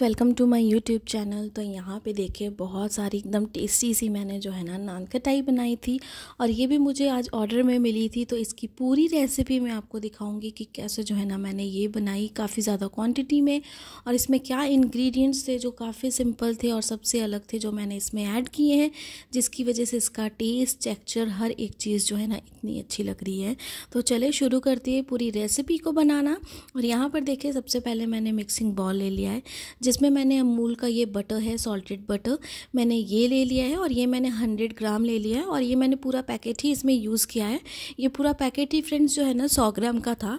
Welcome to my YouTube channel तो यहाँ पे देखिए बहुत सारी एकदम टेस्टी सी मैंने जो है ना नान कटाई बनाई थी और ये भी मुझे आज ऑर्डर में मिली थी तो इसकी पूरी रेसिपी मैं आपको दिखाऊंगी कि कैसे जो है ना मैंने ये बनाई काफ़ी ज़्यादा क्वांटिटी में और इसमें क्या इंग्रेडिएंट्स थे जो काफ़ी सिंपल थे और सबसे अलग थे जो मैंने इसमें ऐड किए हैं जिसकी वजह से इसका टेस्ट टेक्चर हर एक चीज़ जो है ना इतनी अच्छी लग रही है तो चले शुरू करती है पूरी रेसिपी को बनाना और यहाँ पर देखिए सबसे पहले मैंने मिक्सिंग बॉल ले लिया है जिसमें मैंने अमूल का ये बटर है सॉल्टेड बटर मैंने ये ले लिया है और ये मैंने हंड्रेड ग्राम ले लिया है और ये मैंने पूरा पैकेट ही इसमें यूज़ किया है ये पूरा पैकेट ही फ्रेंड्स जो है ना सौ ग्राम का था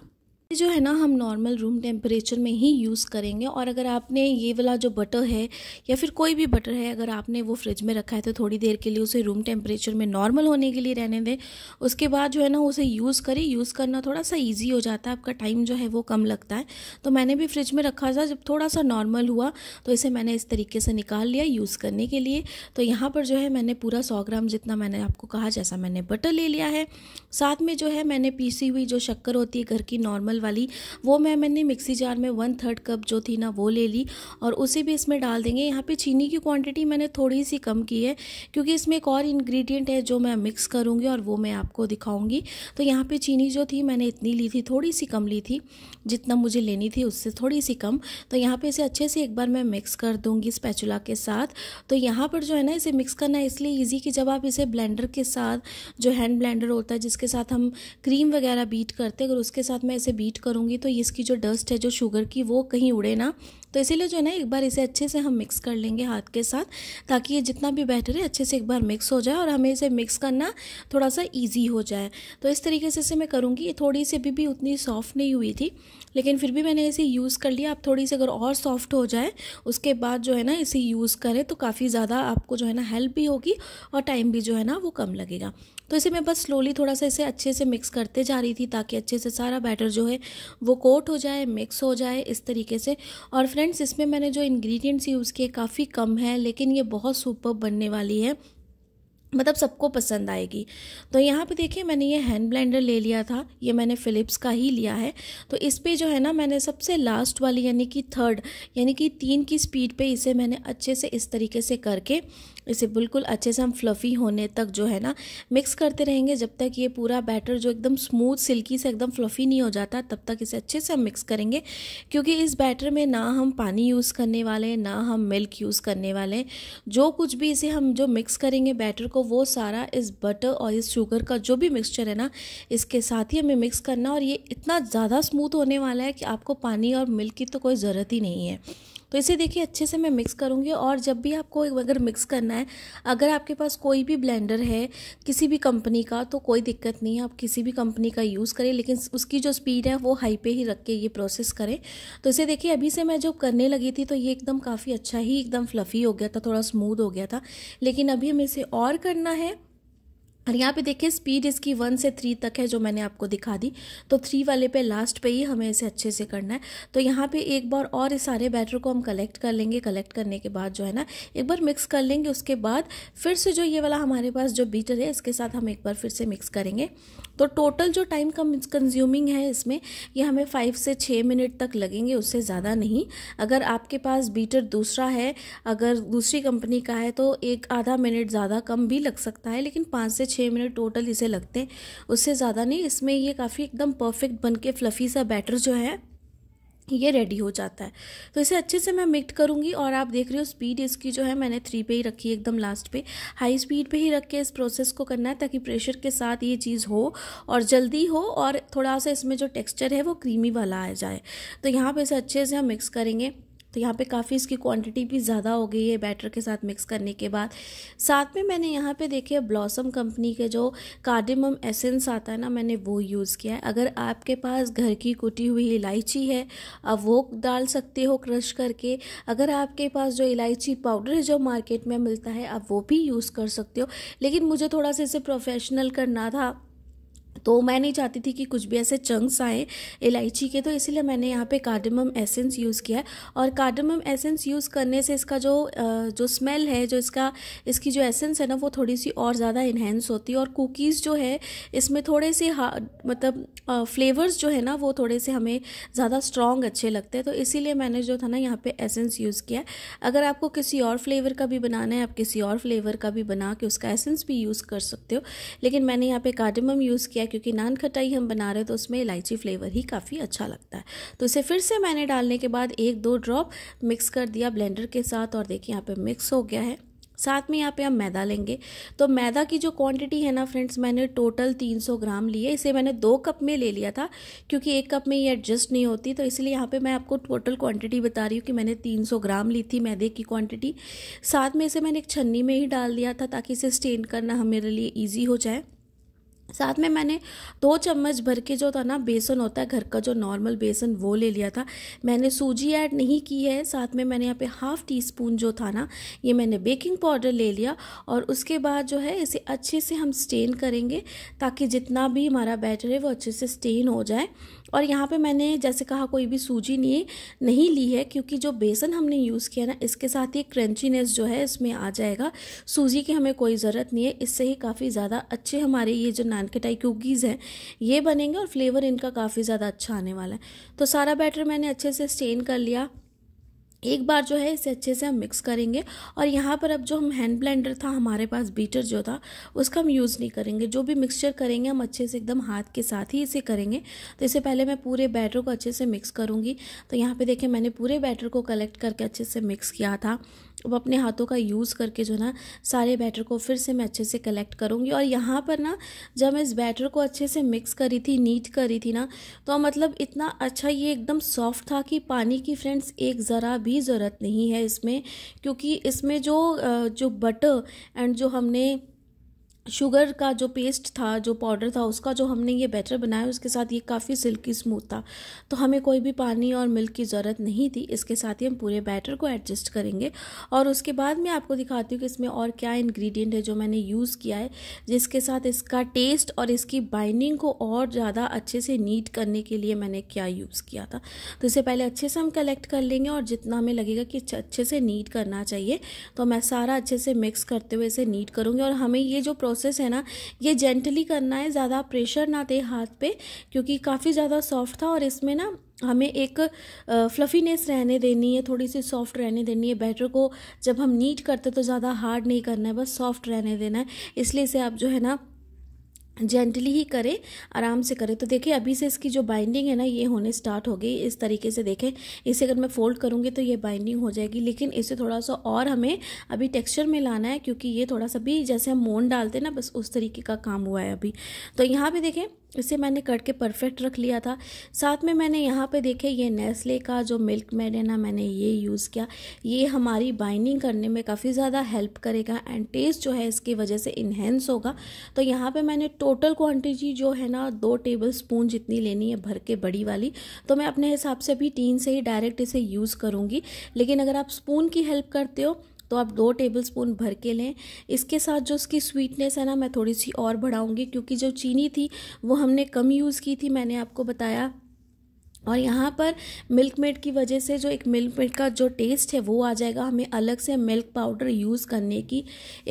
जो है ना हम नॉर्मल रूम टेम्परेचर में ही यूज़ करेंगे और अगर आपने ये वाला जो बटर है या फिर कोई भी बटर है अगर आपने वो फ्रिज में रखा है तो थोड़ी देर के लिए उसे रूम टेम्परेचर में नॉर्मल होने के लिए रहने दें उसके बाद जो है ना उसे यूज़ करें यूज़ करना थोड़ा सा ईजी हो जाता है आपका टाइम जो है वो कम लगता है तो मैंने भी फ्रिज में रखा था जब थोड़ा सा नॉर्मल हुआ तो इसे मैंने इस तरीके से निकाल लिया यूज़ करने के लिए तो यहाँ पर जो है मैंने पूरा सौ ग्राम जितना मैंने आपको कहा जैसा मैंने बटर ले लिया है साथ में जो है मैंने पीसी हुई जो शक्कर होती है घर की नॉर्मल वाली वो मैं मैंने मिक्सी जार में वन थर्ड कप जो थी ना वो ले ली और उसे भी इसमें डाल देंगे यहाँ पे चीनी की क्वांटिटी मैंने थोड़ी सी कम की है क्योंकि इसमें एक और इंग्रेडिएंट है जो मैं मिक्स करूँगी और वो मैं आपको दिखाऊँगी तो यहाँ पर चीनी जो थी मैंने इतनी ली थी थोड़ी सी कम ली थी जितना मुझे लेनी थी उससे थोड़ी सी कम तो यहाँ पर इसे अच्छे से एक बार मैं मिक्स कर दूँगी स्पैचुला के साथ तो यहाँ पर जो है ना इसे मिक्स करना इसलिए ईजी कि जब आप इसे ब्लेंडर के साथ जो हैंड ब्लेंडर होता है जिसके साथ हम क्रीम वगैरह बीट करते हैं अगर उसके साथ मैं इसे बीट बीट करूँगी तो इसकी जो डस्ट है जो शुगर की वो कहीं उड़े ना तो इसीलिए जो है ना एक बार इसे अच्छे से हम मिक्स कर लेंगे हाथ के साथ ताकि ये जितना भी बैटर है अच्छे से एक बार मिक्स हो जाए और हमें इसे मिक्स करना थोड़ा सा ईजी हो जाए तो इस तरीके से इसे मैं करूँगी थोड़ी सी अभी भी उतनी सॉफ्ट नहीं हुई थी लेकिन फिर भी मैंने इसे यूज़ कर लिया आप थोड़ी सी अगर और सॉफ्ट हो जाए उसके बाद जो है ना इसे यूज़ करें तो काफ़ी ज़्यादा आपको जो है ना हेल्प भी होगी और टाइम भी जो है ना वो कम लगेगा तो इसे मैं बस स्लोली थोड़ा सा इसे अच्छे से मिक्स करते जा रही थी ताकि अच्छे से सारा बैटर जो है वो कोट हो जाए मिक्स हो जाए इस तरीके से और फ्रेंड्स इसमें मैंने जो इन्ग्रीडियंट्स यूज़ किए काफ़ी कम है लेकिन ये बहुत सुपर बनने वाली है मतलब सबको पसंद आएगी तो यहाँ पे देखिए मैंने ये हैंड ब्लेंडर ले लिया था ये मैंने फ़िलिप्स का ही लिया है तो इस पे जो है ना मैंने सबसे लास्ट वाली यानी कि थर्ड यानी कि तीन की स्पीड पे इसे मैंने अच्छे से इस तरीके से करके इसे बिल्कुल अच्छे से हम फ्लफ़ी होने तक जो है ना मिक्स करते रहेंगे जब तक ये पूरा बैटर जो एकदम स्मूथ सिल्की से एकदम फ्लफ़ी नहीं हो जाता तब तक इसे अच्छे से हम मिक्स करेंगे क्योंकि इस बैटर में ना हम पानी यूज़ करने वाले हैं ना हम मिल्क यूज़ करने वाले हैं जो कुछ भी इसे हम जो मिक्स करेंगे बैटर को वो सारा इस बटर और इस शुगर का जो भी मिक्सचर है ना इसके साथ ही हमें मिक्स करना और ये इतना ज़्यादा स्मूथ होने वाला है कि आपको पानी और मिल्क की तो कोई ज़रूरत ही नहीं है तो इसे देखिए अच्छे से मैं मिक्स करूँगी और जब भी आपको अगर मिक्स करना है अगर आपके पास कोई भी ब्लेंडर है किसी भी कंपनी का तो कोई दिक्कत नहीं है आप किसी भी कंपनी का यूज़ करें लेकिन उसकी जो स्पीड है वो हाई पे ही रख के ये प्रोसेस करें तो इसे देखिए अभी से मैं जो करने लगी थी तो ये एकदम काफ़ी अच्छा ही एकदम फ्लफ़ी हो गया था थोड़ा स्मूद हो गया था लेकिन अभी हमें इसे और करना है और यहाँ पे देखिए स्पीड इसकी वन से थ्री तक है जो मैंने आपको दिखा दी तो थ्री वाले पे लास्ट पे ही हमें इसे अच्छे से करना है तो यहाँ पे एक बार और इस सारे बैटर को हम कलेक्ट कर लेंगे कलेक्ट करने के बाद जो है ना एक बार मिक्स कर लेंगे उसके बाद फिर से जो ये वाला हमारे पास जो बीटर है इसके साथ हम एक बार फिर से मिक्स करेंगे तो टोटल जो टाइम कम कंज्यूमिंग है इसमें ये हमें फाइव से छः मिनट तक लगेंगे उससे ज़्यादा नहीं अगर आपके पास बीटर दूसरा है अगर दूसरी कंपनी का है तो एक आधा मिनट ज़्यादा कम भी लग सकता है लेकिन पाँच से छः मिनट टोटल इसे लगते हैं उससे ज़्यादा नहीं इसमें ये काफ़ी एकदम परफेक्ट बन के फ्लफ़ी सा बैटर जो है ये रेडी हो जाता है तो इसे अच्छे से मैं मिक्स करूँगी और आप देख रहे हो स्पीड इसकी जो है मैंने थ्री पे ही रखी है एकदम लास्ट पे हाई स्पीड पे ही रख के इस प्रोसेस को करना है ताकि प्रेशर के साथ ये चीज़ हो और जल्दी हो और थोड़ा सा इसमें जो टेक्सचर है वो क्रीमी वाला आ जाए तो यहाँ पे इसे अच्छे से हम मिक्स करेंगे तो यहाँ पे काफ़ी इसकी क्वांटिटी भी ज़्यादा हो गई है बैटर के साथ मिक्स करने के बाद साथ में मैंने यहाँ पे देखे ब्लॉसम कंपनी के जो कार्डिमम एसेंस आता है ना मैंने वो यूज़ किया है अगर आपके पास घर की कुटी हुई इलायची है आप वो डाल सकते हो क्रश करके अगर आपके पास जो इलायची पाउडर है जो मार्केट में मिलता है आप वो भी यूज़ कर सकते हो लेकिन मुझे थोड़ा सा इसे प्रोफेशनल करना था तो मैं नहीं चाहती थी कि कुछ भी ऐसे चंक्स आए इलायची के तो इसीलिए मैंने यहाँ पे कार्डमम एसेंस यूज़ किया है और कार्डमम एसेंस यूज़ करने से इसका जो जो स्मेल है जो इसका इसकी जो एसेंस है ना वो थोड़ी सी और ज़्यादा इन्हेंस होती है और कुकीज़ जो है इसमें थोड़े से मतलब फ्लेवर्स जो है ना वो थोड़े से हमें ज़्यादा स्ट्रॉन्ग अच्छे लगते हैं तो इसीलिए मैंने जो था ना यहाँ पर एसेंस यूज़ किया है अगर आपको किसी और फ्लेवर का भी बनाना है आप किसी और फ्लेवर का भी बना के उसका एसेंस भी यूज़ कर सकते हो लेकिन मैंने यहाँ पर कार्डमम यूज़ किया है क्योंकि नान खटाई हम बना रहे हैं तो उसमें इलायची फ्लेवर ही काफ़ी अच्छा लगता है तो इसे फिर से मैंने डालने के बाद एक दो ड्रॉप मिक्स कर दिया ब्लेंडर के साथ और देखिए यहाँ पे मिक्स हो गया है साथ में यहाँ पे हम मैदा लेंगे तो मैदा की जो क्वांटिटी है ना फ्रेंड्स मैंने टोटल 300 ग्राम लिए इसे मैंने दो कप में ले लिया था क्योंकि एक कप में ये एडजस्ट नहीं होती तो इसलिए यहाँ पे मैं आपको टोटल क्वांटिटी बता रही हूँ कि मैंने 300 ग्राम ली थी मैदे की क्वांटिटी साथ में इसे मैंने एक छन्नी में ही डाल दिया था ताकि इसे स्टेन करना हमारे लिए ईजी हो जाए साथ में मैंने दो चम्मच भर के जो था ना बेसन होता है घर का जो नॉर्मल बेसन वो ले लिया था मैंने सूजी ऐड नहीं की है साथ में मैंने यहाँ पे हाफ़ टी स्पून जो था ना ये मैंने बेकिंग पाउडर ले लिया और उसके बाद जो है इसे अच्छे से हम स्टेन करेंगे ताकि जितना भी हमारा बैटर है वो अच्छे से स्टेन हो जाए और यहाँ पे मैंने जैसे कहा कोई भी सूजी नहीं नहीं ली है क्योंकि जो बेसन हमने यूज़ किया ना इसके साथ ही क्रंचीनेस जो है इसमें आ जाएगा सूजी की हमें कोई ज़रूरत नहीं है इससे ही काफ़ी ज़्यादा अच्छे हमारे ये जो नान नानकटाई कुकीज़ हैं ये बनेंगे और फ्लेवर इनका काफ़ी ज़्यादा अच्छा आने वाला है तो सारा बैटर मैंने अच्छे से स्टेन कर लिया एक बार जो है इसे अच्छे से हम मिक्स करेंगे और यहाँ पर अब जो हम हैंड ब्लेंडर था हमारे पास बीटर जो था उसका हम यूज़ नहीं करेंगे जो भी मिक्सचर करेंगे हम अच्छे से एकदम हाथ के साथ ही इसे करेंगे तो इससे पहले मैं पूरे बैटर को अच्छे से मिक्स करूँगी तो यहाँ पे देखें मैंने पूरे बैटर को कलेक्ट करके अच्छे से मिक्स किया था अब अपने हाथों का यूज़ करके जो ना सारे बैटर को फिर से मैं अच्छे से कलेक्ट करूँगी और यहाँ पर ना जब मैं इस बैटर को अच्छे से मिक्स करी थी नीट करी थी ना तो मतलब इतना अच्छा ये एकदम सॉफ्ट था कि पानी की फ्रेंड्स एक ज़रा भी भी ज़रूरत नहीं है इसमें क्योंकि इसमें जो जो बटर एंड जो हमने शुगर का जो पेस्ट था जो पाउडर था उसका जो हमने ये बैटर बनाया उसके साथ ये काफ़ी सिल्की स्मूथ था तो हमें कोई भी पानी और मिल्क की ज़रूरत नहीं थी इसके साथ ही हम पूरे बैटर को एडजस्ट करेंगे और उसके बाद मैं आपको दिखाती हूँ कि इसमें और क्या इंग्रेडिएंट है जो मैंने यूज़ किया है जिसके साथ इसका टेस्ट और इसकी बाइंडिंग को और ज़्यादा अच्छे से नीट करने के लिए मैंने क्या यूज़ किया था तो इसे पहले अच्छे से हम कलेक्ट कर लेंगे और जितना हमें लगेगा कि अच्छे से नीट करना चाहिए तो मैं सारा अच्छे से मिक्स करते हुए इसे नीट करूँगी और हमें ये जो प्रोसेस है ना ये जेंटली करना है ज़्यादा प्रेशर ना दे हाथ पे क्योंकि काफ़ी ज़्यादा सॉफ्ट था और इसमें ना हमें एक फ्लफीनेस रहने देनी है थोड़ी सी सॉफ्ट रहने देनी है बैटर को जब हम नीट करते तो ज़्यादा हार्ड नहीं करना है बस सॉफ्ट रहने देना है इसलिए इसे आप जो है ना जेंटली ही करें आराम से करें तो देखिए अभी से इसकी जो बाइंडिंग है ना ये होने स्टार्ट हो गई इस तरीके से देखें इसे अगर मैं फोल्ड करूँगी तो ये बाइंडिंग हो जाएगी लेकिन इसे थोड़ा सा और हमें अभी टेक्सचर में लाना है क्योंकि ये थोड़ा सा भी जैसे हम मोन डालते हैं ना बस उस तरीके का काम हुआ है अभी तो यहाँ पर देखें इसे मैंने कट के परफेक्ट रख लिया था साथ में मैंने यहाँ पे देखे ये नेस्ले का जो मिल्क मेड है ना मैंने ये यूज़ किया ये हमारी बाइंडिंग करने में काफ़ी ज़्यादा हेल्प करेगा एंड टेस्ट जो है इसकी वजह से इन्हेंस होगा तो यहाँ पे मैंने टोटल क्वांटिटी जो है ना दो टेबल स्पून जितनी लेनी है भर के बड़ी वाली तो मैं अपने हिसाब से भी टीन से ही डायरेक्ट इसे यूज़ करूँगी लेकिन अगर आप स्पून की हेल्प करते हो तो आप दो टेबल स्पून भर के लें इसके साथ जो उसकी स्वीटनेस है ना मैं थोड़ी सी और बढ़ाऊँगी क्योंकि जो चीनी थी वो हमने कम यूज़ की थी मैंने आपको बताया और यहाँ पर मिल्क मेड की वजह से जो एक मिल्क मेड का जो टेस्ट है वो आ जाएगा हमें अलग से मिल्क पाउडर यूज़ करने की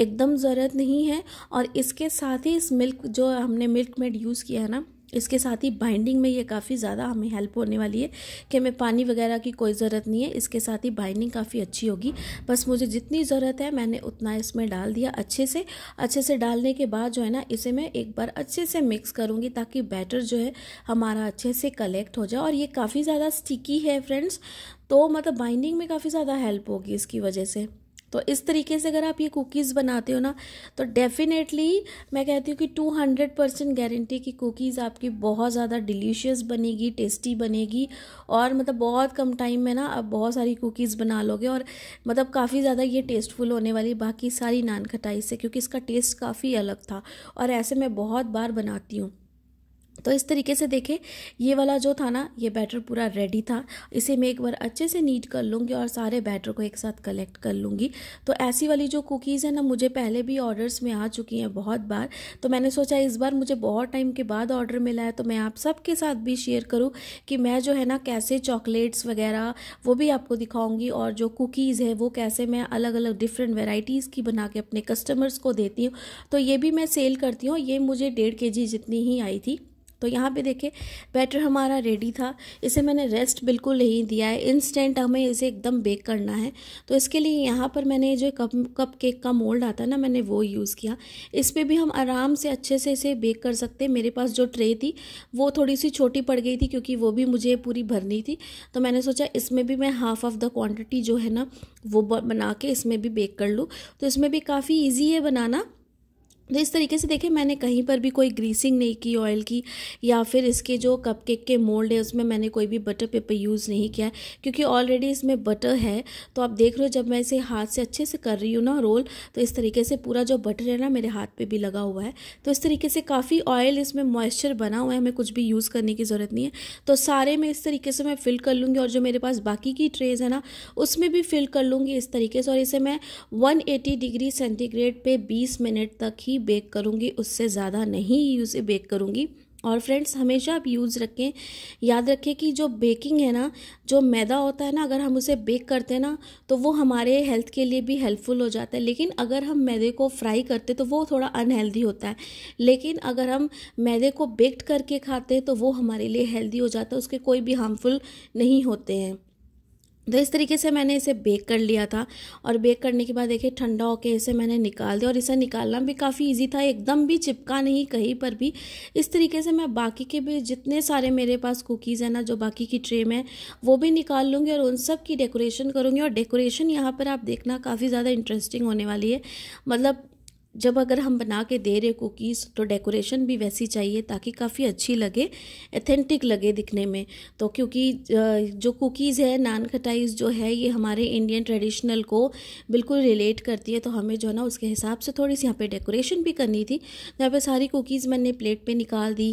एकदम ज़रूरत नहीं है और इसके साथ ही इस मिल्क जो हमने मिल्क मेड यूज़ किया है ना इसके साथ ही बाइंडिंग में ये काफ़ी ज़्यादा हमें हेल्प होने वाली है कि हमें पानी वगैरह की कोई ज़रूरत नहीं है इसके साथ ही बाइंडिंग काफ़ी अच्छी होगी बस मुझे जितनी ज़रूरत है मैंने उतना इसमें डाल दिया अच्छे से अच्छे से डालने के बाद जो है ना इसे मैं एक बार अच्छे से मिक्स करूँगी ताकि बैटर जो है हमारा अच्छे से कलेक्ट हो जाए और ये काफ़ी ज़्यादा स्टिकी है फ्रेंड्स तो मतलब बाइंडिंग में काफ़ी ज़्यादा हेल्प होगी इसकी वजह से तो इस तरीके से अगर आप ये कुकीज़ बनाते हो ना तो डेफ़िनेटली मैं कहती हूँ कि टू हंड्रेड परसेंट गारंटी की कुकीज़ आपकी बहुत ज़्यादा डिलीशियस बनेगी टेस्टी बनेगी और मतलब बहुत कम टाइम में ना आप बहुत सारी कुकीज़ बना लोगे और मतलब काफ़ी ज़्यादा ये टेस्टफुल होने वाली बाकी सारी नान खटाई से क्योंकि इसका टेस्ट काफ़ी अलग था और ऐसे मैं बहुत बार बनाती हूँ तो इस तरीके से देखें ये वाला जो था ना ये बैटर पूरा रेडी था इसे मैं एक बार अच्छे से नीट कर लूँगी और सारे बैटर को एक साथ कलेक्ट कर लूँगी तो ऐसी वाली जो कुकीज़ है ना मुझे पहले भी ऑर्डर्स में आ चुकी हैं बहुत बार तो मैंने सोचा इस बार मुझे बहुत टाइम के बाद ऑर्डर मिला है तो मैं आप सबके साथ भी शेयर करूँ कि मैं जो है ना कैसे चॉकलेट्स वगैरह वो भी आपको दिखाऊँगी और जो कुकीज़ है वो कैसे मैं अलग अलग डिफरेंट वेराइटीज़ की बना के अपने कस्टमर्स को देती हूँ तो ये भी मैं सेल करती हूँ ये मुझे डेढ़ के जितनी ही आई थी तो यहाँ पे देखें बैटर हमारा रेडी था इसे मैंने रेस्ट बिल्कुल नहीं दिया है इंस्टेंट हमें इसे एकदम बेक करना है तो इसके लिए यहाँ पर मैंने जो कप कप केक का मोल्ड आता है ना मैंने वो यूज़ किया इस पर भी हम आराम से अच्छे से इसे बेक कर सकते हैं मेरे पास जो ट्रे थी वो थोड़ी सी छोटी पड़ गई थी क्योंकि वो भी मुझे पूरी भरनी थी तो मैंने सोचा इसमें भी मैं हाफ ऑफ़ द क्वान्टिटी जो है ना वो बना के इसमें भी बेक कर लूँ तो इसमें भी काफ़ी ईजी है बनाना तो इस तरीके से देखें मैंने कहीं पर भी कोई ग्रीसिंग नहीं की ऑयल की या फिर इसके जो कपकेक के मोल्ड है उसमें मैंने कोई भी बटर पेपर यूज़ नहीं किया है क्योंकि ऑलरेडी इसमें बटर है तो आप देख रहे हो जब मैं इसे हाथ से अच्छे से कर रही हूँ ना रोल तो इस तरीके से पूरा जो बटर है ना मेरे हाथ पर भी लगा हुआ है तो इस तरीके से काफ़ी ऑयल इसमें मॉइस्चर बना हुआ है हमें कुछ भी यूज़ करने की ज़रूरत नहीं है तो सारे में इस तरीके से मैं फिल कर लूँगी और जो मेरे पास बाकी की ट्रेज है ना उसमें भी फिल कर लूँगी इस तरीके से और इसे मैं वन डिग्री सेंटीग्रेड पर बीस मिनट तक ही ही बेक करूँगी उससे ज़्यादा नहीं उसे बेक करूँगी और फ्रेंड्स हमेशा आप यूज़ रखें याद रखें कि जो बेकिंग है ना जो मैदा होता है ना अगर हम उसे बेक करते हैं ना तो वो हमारे हेल्थ के लिए भी हेल्पफुल हो जाता है लेकिन अगर हम मैदे को फ्राई करते तो वो थोड़ा अनहेल्दी होता है लेकिन अगर हम मैदे को बेक्ड करके खाते हैं तो वो हमारे लिए हेल्दी हो जाता है उसके कोई भी हार्मफुल नहीं होते हैं तो इस तरीके से मैंने इसे बेक कर लिया था और बेक करने के बाद देखिए ठंडा होके इसे मैंने निकाल दिया और इसे निकालना भी काफ़ी इजी था एकदम भी चिपका नहीं कहीं पर भी इस तरीके से मैं बाकी के भी जितने सारे मेरे पास कुकीज़ हैं ना जो बाकी की ट्रे में वो भी निकाल लूँगी और उन सब की डेकोरेशन करूँगी और डेकोरेशन यहाँ पर आप देखना काफ़ी ज़्यादा इंटरेस्टिंग होने वाली है मतलब जब अगर हम बना के दे रहे कुकीज़ तो डेकोरेशन भी वैसी चाहिए ताकि काफ़ी अच्छी लगे एथेंटिक लगे दिखने में तो क्योंकि जो कुकीज़ है नान खटाइज जो है ये हमारे इंडियन ट्रेडिशनल को बिल्कुल रिलेट करती है तो हमें जो है ना उसके हिसाब से थोड़ी सी यहाँ पे डेकोरेशन भी करनी थी यहाँ पे सारी कुकीज़ मैंने प्लेट पे निकाल दी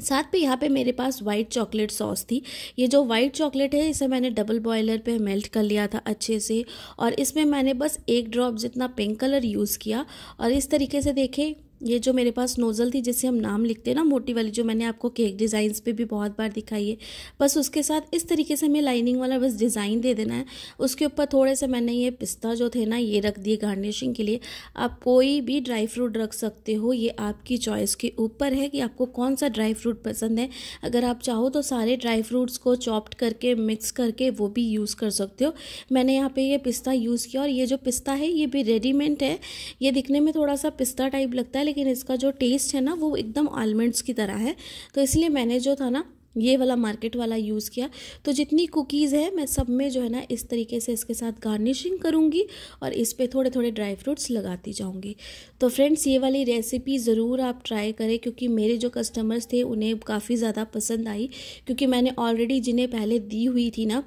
साथ पे यहाँ पे मेरे पास वाइट चॉकलेट सॉस थी ये जो वाइट चॉकलेट है इसे मैंने डबल बॉयलर पे मेल्ट कर लिया था अच्छे से और इसमें मैंने बस एक ड्रॉप जितना पिंक कलर यूज़ किया और इस तरीके से देखें ये जो मेरे पास नोज़ल थी जिसे हम नाम लिखते हैं ना मोटी वाली जो मैंने आपको केक डिज़ाइंस पे भी बहुत बार दिखाई है बस उसके साथ इस तरीके से हमें लाइनिंग वाला बस डिज़ाइन दे देना है उसके ऊपर थोड़े से मैंने ये पिस्ता जो थे ना ये रख दिए गार्निशिंग के लिए आप कोई भी ड्राई फ्रूट रख सकते हो ये आपकी चॉइस के ऊपर है कि आपको कौन सा ड्राई फ्रूट पसंद है अगर आप चाहो तो सारे ड्राई फ्रूट्स को चॉप्ड करके मिक्स करके वो भी यूज़ कर सकते हो मैंने यहाँ पर ये पिस्ता यूज़ किया और ये जो पिस्ता है ये भी रेडीमेड है ये दिखने में थोड़ा सा पिस्ता टाइप लगता है लेकिन इसका जो टेस्ट है ना वो एकदम आलमंड्स की तरह है तो इसलिए मैंने जो था ना ये वाला मार्केट वाला यूज़ किया तो जितनी कुकीज़ है मैं सब में जो है ना इस तरीके से इसके साथ गार्निशिंग करूँगी और इस पर थोड़े थोड़े ड्राई फ्रूट्स लगाती जाऊँगी तो फ्रेंड्स ये वाली रेसिपी ज़रूर आप ट्राई करें क्योंकि मेरे जो कस्टमर्स थे उन्हें काफ़ी ज़्यादा पसंद आई क्योंकि मैंने ऑलरेडी जिन्हें पहले दी हुई थी ना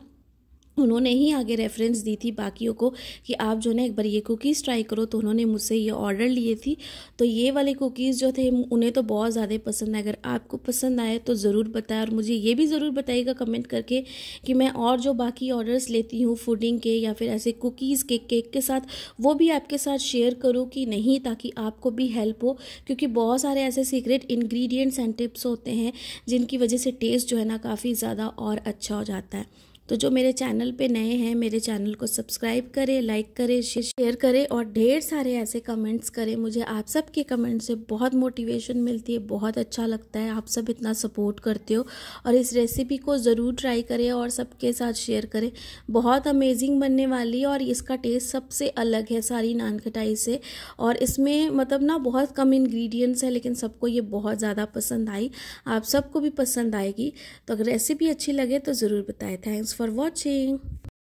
उन्होंने ही आगे रेफरेंस दी थी बाकियों को कि आप जो ना एक बार ये कुकीज़ ट्राई करो तो उन्होंने मुझसे ये ऑर्डर लिए थी तो ये वाले कुकीज़ जो थे उन्हें तो बहुत ज़्यादा पसंद है अगर आपको पसंद आए तो ज़रूर बताएं और मुझे ये भी ज़रूर बताइएगा कमेंट करके कि मैं और जो बाकी ऑर्डर्स लेती हूँ फूडिंग के या फिर ऐसे कुकीज़ के केक के साथ वो भी आपके साथ शेयर करूँ कि नहीं ताकि आपको भी हेल्प हो क्योंकि बहुत सारे ऐसे सीक्रेट इन्ग्रीडियंट्स एंड टिप्स होते हैं जिनकी वजह से टेस्ट जो है ना काफ़ी ज़्यादा और अच्छा हो जाता है तो जो मेरे चैनल पे नए हैं मेरे चैनल को सब्सक्राइब करें लाइक करें शेयर करें और ढेर सारे ऐसे कमेंट्स करें मुझे आप सब के कमेंट से बहुत मोटिवेशन मिलती है बहुत अच्छा लगता है आप सब इतना सपोर्ट करते हो और इस रेसिपी को ज़रूर ट्राई करें और सबके साथ शेयर करें बहुत अमेजिंग बनने वाली है और इसका टेस्ट सबसे अलग है सारी नान खटाई से और इसमें मतलब ना बहुत कम इन्ग्रीडियंट्स है लेकिन सबको ये बहुत ज़्यादा पसंद आई आप सबको भी पसंद आएगी तो अगर रेसिपी अच्छी लगे तो ज़रूर बताए थैंक्स for watching.